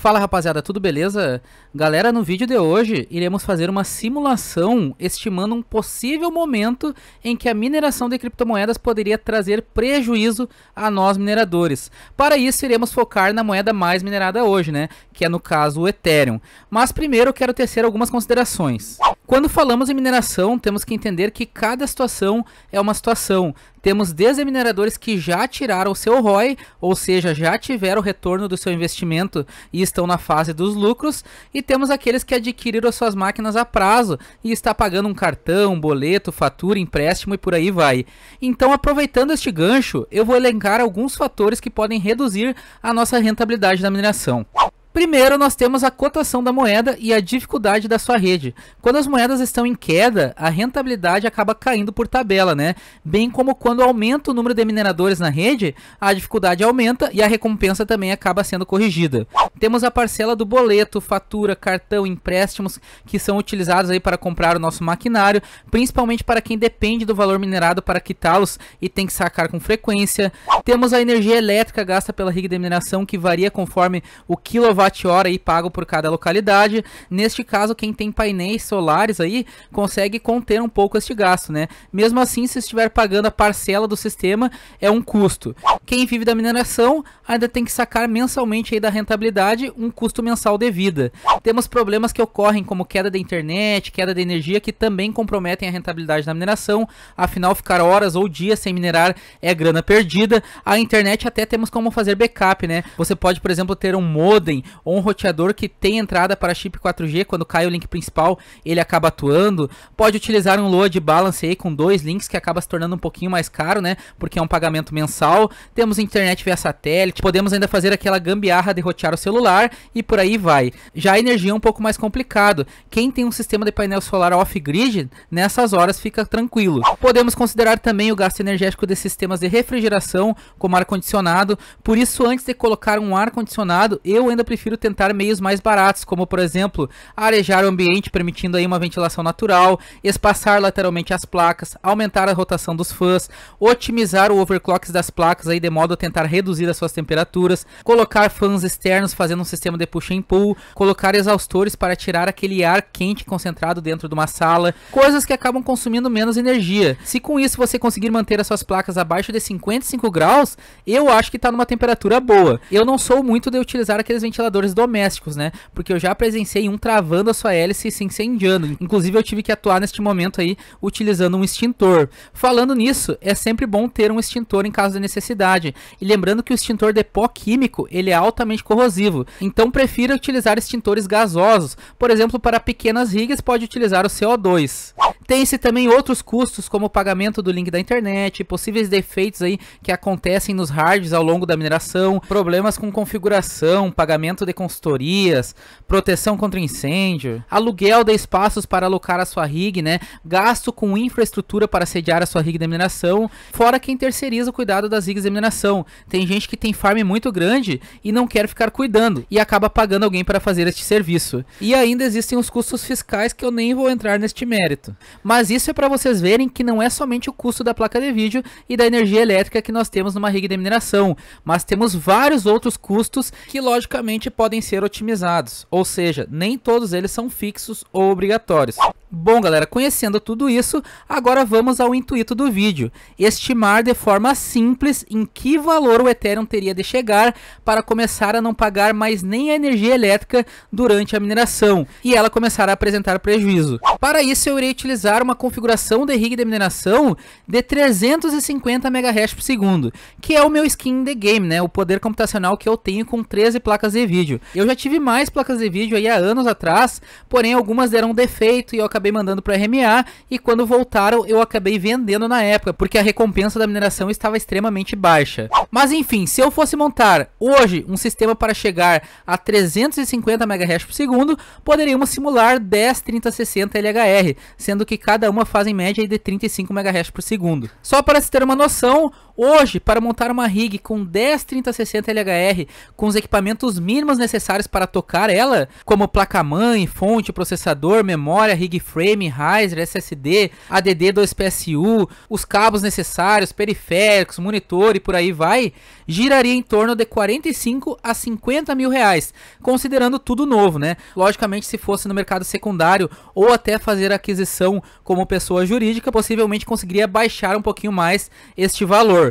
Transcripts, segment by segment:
Fala rapaziada, tudo beleza? Galera, no vídeo de hoje iremos fazer uma simulação estimando um possível momento em que a mineração de criptomoedas poderia trazer prejuízo a nós mineradores. Para isso, iremos focar na moeda mais minerada hoje, né? Que é no caso o Ethereum. Mas primeiro eu quero tecer algumas considerações. Quando falamos em mineração, temos que entender que cada situação é uma situação. Temos desde mineradores que já tiraram o seu ROI, ou seja, já tiveram o retorno do seu investimento e estão na fase dos lucros, e temos aqueles que adquiriram suas máquinas a prazo e está pagando um cartão, boleto, fatura, empréstimo e por aí vai. Então, aproveitando este gancho, eu vou elencar alguns fatores que podem reduzir a nossa rentabilidade da mineração. Primeiro, nós temos a cotação da moeda e a dificuldade da sua rede. Quando as moedas estão em queda, a rentabilidade acaba caindo por tabela, né? Bem como quando aumenta o número de mineradores na rede, a dificuldade aumenta e a recompensa também acaba sendo corrigida. Temos a parcela do boleto, fatura, cartão, empréstimos que são utilizados aí para comprar o nosso maquinário, principalmente para quem depende do valor minerado para quitá-los e tem que sacar com frequência. Temos a energia elétrica gasta pela rig de mineração que varia conforme o quilowatt-hora pago por cada localidade. Neste caso, quem tem painéis solares aí consegue conter um pouco este gasto, né? Mesmo assim, se estiver pagando a parcela do sistema, é um custo. Quem vive da mineração ainda tem que sacar mensalmente aí da rentabilidade um custo mensal de vida. Temos problemas que ocorrem como queda da internet, queda da energia, que também comprometem a rentabilidade da mineração. Afinal, ficar horas ou dias sem minerar é grana perdida. A internet até temos como fazer backup, né? Você pode, por exemplo, ter um modem ou um roteador que tem entrada para chip 4G, quando cai o link principal, ele acaba atuando. Pode utilizar um load balance aí com dois links, que acaba se tornando um pouquinho mais caro, né? Porque é um pagamento mensal. Temos internet via satélite, podemos ainda fazer aquela gambiarra de rotear o celular celular e por aí vai. Já a energia é um pouco mais complicado. Quem tem um sistema de painel solar off-grid, nessas horas fica tranquilo. Podemos considerar também o gasto energético de sistemas de refrigeração, como ar-condicionado. Por isso, antes de colocar um ar-condicionado, eu ainda prefiro tentar meios mais baratos, como por exemplo, arejar o ambiente permitindo aí uma ventilação natural, espaçar lateralmente as placas, aumentar a rotação dos fãs, otimizar o overclock das placas aí de modo a tentar reduzir as suas temperaturas, colocar fãs externos fazendo fazendo um sistema de push and pull, colocar exaustores para tirar aquele ar quente concentrado dentro de uma sala, coisas que acabam consumindo menos energia. Se com isso você conseguir manter as suas placas abaixo de 55 graus, eu acho que está numa temperatura boa. Eu não sou muito de utilizar aqueles ventiladores domésticos, né? Porque eu já presenciei um travando a sua hélice e se incendiando. Inclusive eu tive que atuar neste momento aí utilizando um extintor. Falando nisso, é sempre bom ter um extintor em caso de necessidade. E lembrando que o extintor de pó químico, ele é altamente corrosivo então prefira utilizar extintores gasosos, por exemplo, para pequenas rigas pode utilizar o CO2. Tem-se também outros custos, como o pagamento do link da internet, possíveis defeitos aí que acontecem nos hards ao longo da mineração, problemas com configuração, pagamento de consultorias, proteção contra incêndio, aluguel de espaços para alocar a sua rig, né? Gasto com infraestrutura para sediar a sua rig de mineração, fora quem terceiriza o cuidado das rigs de mineração. Tem gente que tem farm muito grande e não quer ficar cuidando e acaba pagando alguém para fazer este serviço. E ainda existem os custos fiscais que eu nem vou entrar neste mérito. Mas isso é para vocês verem que não é somente o custo da placa de vídeo e da energia elétrica que nós temos numa rig de mineração, mas temos vários outros custos que logicamente podem ser otimizados, ou seja, nem todos eles são fixos ou obrigatórios. Bom, galera, conhecendo tudo isso, agora vamos ao intuito do vídeo. Estimar de forma simples em que valor o Ethereum teria de chegar para começar a não pagar mais nem a energia elétrica durante a mineração e ela começar a apresentar prejuízo. Para isso, eu irei utilizar uma configuração de rig de mineração de 350 MHz por segundo, que é o meu skin de game, né? O poder computacional que eu tenho com 13 placas de vídeo. Eu já tive mais placas de vídeo aí há anos atrás, porém algumas deram defeito e eu acabei acabei mandando para RMA e quando voltaram eu acabei vendendo na época, porque a recompensa da mineração estava extremamente baixa. Mas enfim, se eu fosse montar hoje um sistema para chegar a 350 MHz por segundo, poderíamos simular 10 3060 LHR, sendo que cada uma faz em média de 35 MHz por segundo. Só para se ter uma noção, Hoje, para montar uma rig com 10 3060 LHR com os equipamentos mínimos necessários para tocar ela, como placa-mãe, fonte, processador, memória, rig frame, riser, SSD, ADD 2PSU, os cabos necessários, periféricos, monitor e por aí vai, giraria em torno de 45 a 50 mil reais, considerando tudo novo, né? Logicamente, se fosse no mercado secundário ou até fazer aquisição como pessoa jurídica, possivelmente conseguiria baixar um pouquinho mais este valor.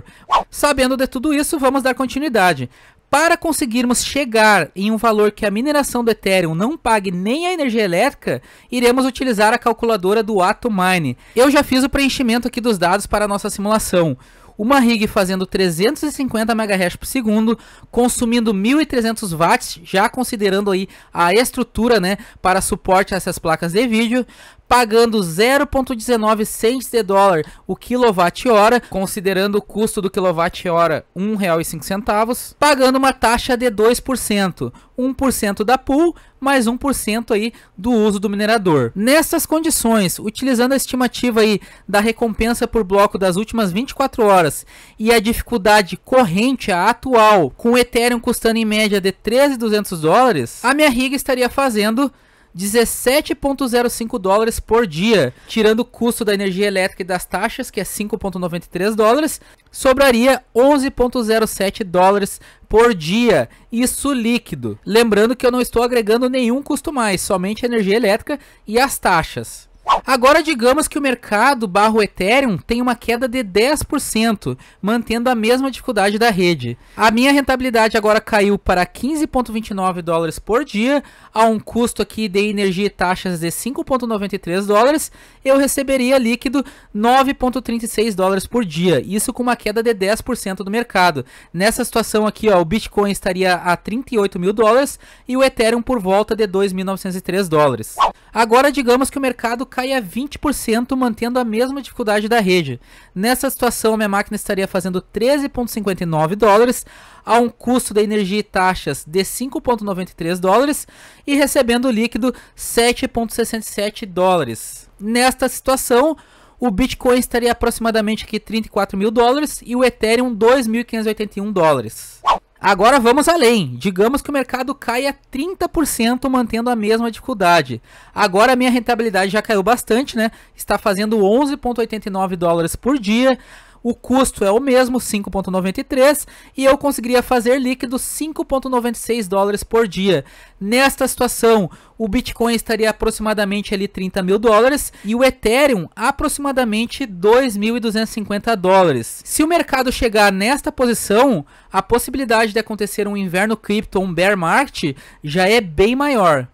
Sabendo de tudo isso, vamos dar continuidade. Para conseguirmos chegar em um valor que a mineração do Ethereum não pague nem a energia elétrica, iremos utilizar a calculadora do Atomine. Eu já fiz o preenchimento aqui dos dados para a nossa simulação uma rig fazendo 350 MHz por segundo, consumindo 1.300 watts, já considerando aí a estrutura, né, para suporte a essas placas de vídeo, pagando 0,19 cents de dólar o quilowatt-hora, considerando o custo do quilowatt-hora R$ 1,05, pagando uma taxa de 2%, 1% da pool, mais 1% aí do uso do minerador. Nessas condições, utilizando a estimativa aí da recompensa por bloco das últimas 24 horas e a dificuldade corrente a atual, com o Ethereum custando em média de 13.200 dólares, a minha rig estaria fazendo 17,05 dólares por dia. Tirando o custo da energia elétrica e das taxas, que é 5,93 dólares, sobraria 11,07 dólares por dia, isso líquido. Lembrando que eu não estou agregando nenhum custo mais, somente a energia elétrica e as taxas. Agora digamos que o mercado barro Ethereum tem uma queda de 10%, mantendo a mesma dificuldade da rede. A minha rentabilidade agora caiu para 15.29 dólares por dia, a um custo aqui de energia e taxas de 5.93 dólares, eu receberia líquido 9.36 dólares por dia, isso com uma queda de 10% do mercado. Nessa situação aqui, ó, o Bitcoin estaria a 38 mil dólares e o Ethereum por volta de 2.903 dólares. Agora digamos que o mercado caiu cair a 20%, mantendo a mesma dificuldade da rede. Nessa situação, minha máquina estaria fazendo 13,59 dólares a um custo da energia e taxas de 5,93 dólares e recebendo líquido 7,67 dólares. Nesta situação, o Bitcoin estaria aproximadamente aqui 34 mil dólares e o Ethereum 2.581 dólares. Agora vamos além. Digamos que o mercado caia 30% mantendo a mesma dificuldade. Agora a minha rentabilidade já caiu bastante, né? Está fazendo 11.89 dólares por dia o custo é o mesmo, 5,93, e eu conseguiria fazer líquido 5,96 dólares por dia. Nesta situação, o Bitcoin estaria aproximadamente ali 30 mil dólares e o Ethereum aproximadamente 2.250 dólares. Se o mercado chegar nesta posição, a possibilidade de acontecer um inverno cripto, um bear market, já é bem maior.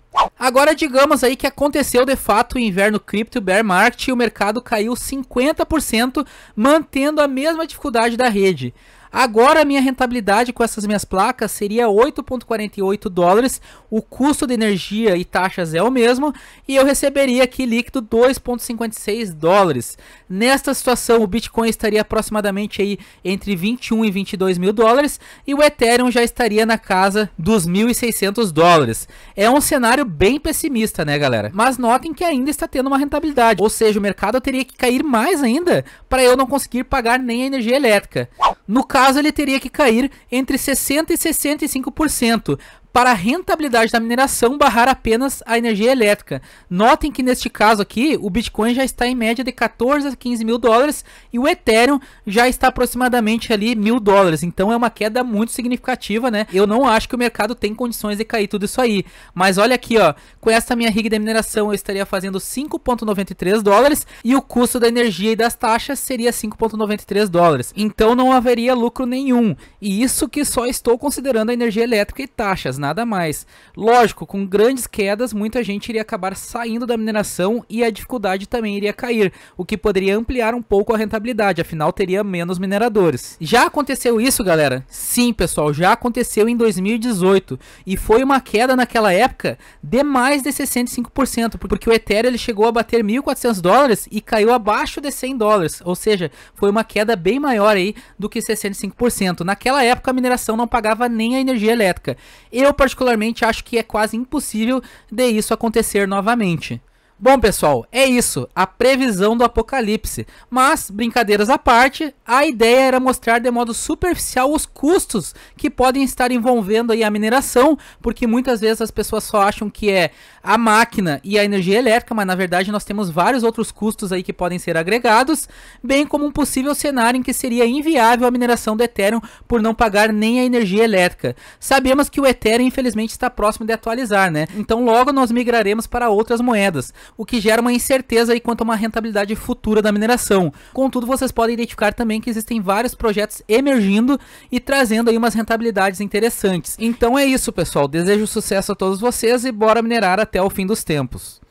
Agora digamos aí que aconteceu de fato o inverno cripto bear market e o mercado caiu 50%, mantendo a mesma dificuldade da rede. Agora a minha rentabilidade com essas minhas placas seria 8,48 dólares. O custo de energia e taxas é o mesmo e eu receberia aqui líquido 2,56 dólares. Nesta situação o Bitcoin estaria aproximadamente aí entre 21 e 22 mil dólares e o Ethereum já estaria na casa dos 1.600 dólares. É um cenário bem pessimista, né, galera? Mas notem que ainda está tendo uma rentabilidade, ou seja, o mercado teria que cair mais ainda para eu não conseguir pagar nem a energia elétrica. No caso, ele teria que cair entre 60% e 65%, para a rentabilidade da mineração barrar apenas a energia elétrica. Notem que neste caso aqui, o Bitcoin já está em média de 14 a 15 mil dólares e o Ethereum já está aproximadamente ali mil dólares. Então é uma queda muito significativa, né? Eu não acho que o mercado tem condições de cair tudo isso aí. Mas olha aqui, ó, com essa minha rig de mineração eu estaria fazendo 5.93 dólares e o custo da energia e das taxas seria 5.93 dólares. Então não haveria lucro nenhum. E isso que só estou considerando a energia elétrica e taxas, né? nada mais. Lógico, com grandes quedas, muita gente iria acabar saindo da mineração e a dificuldade também iria cair, o que poderia ampliar um pouco a rentabilidade, afinal teria menos mineradores. Já aconteceu isso, galera? Sim, pessoal, já aconteceu em 2018 e foi uma queda naquela época de mais de 65%, porque o Ethereum ele chegou a bater 1.400 dólares e caiu abaixo de 100 dólares, ou seja, foi uma queda bem maior aí do que 65%. Naquela época a mineração não pagava nem a energia elétrica. Eu particularmente acho que é quase impossível de isso acontecer novamente. Bom, pessoal, é isso, a previsão do apocalipse. Mas, brincadeiras à parte, a ideia era mostrar de modo superficial os custos que podem estar envolvendo aí a mineração, porque muitas vezes as pessoas só acham que é a máquina e a energia elétrica, mas na verdade nós temos vários outros custos aí que podem ser agregados, bem como um possível cenário em que seria inviável a mineração do Ethereum por não pagar nem a energia elétrica. Sabemos que o Ethereum infelizmente está próximo de atualizar, né? Então logo nós migraremos para outras moedas o que gera uma incerteza aí quanto a uma rentabilidade futura da mineração. Contudo, vocês podem identificar também que existem vários projetos emergindo e trazendo aí umas rentabilidades interessantes. Então é isso, pessoal. Desejo sucesso a todos vocês e bora minerar até o fim dos tempos.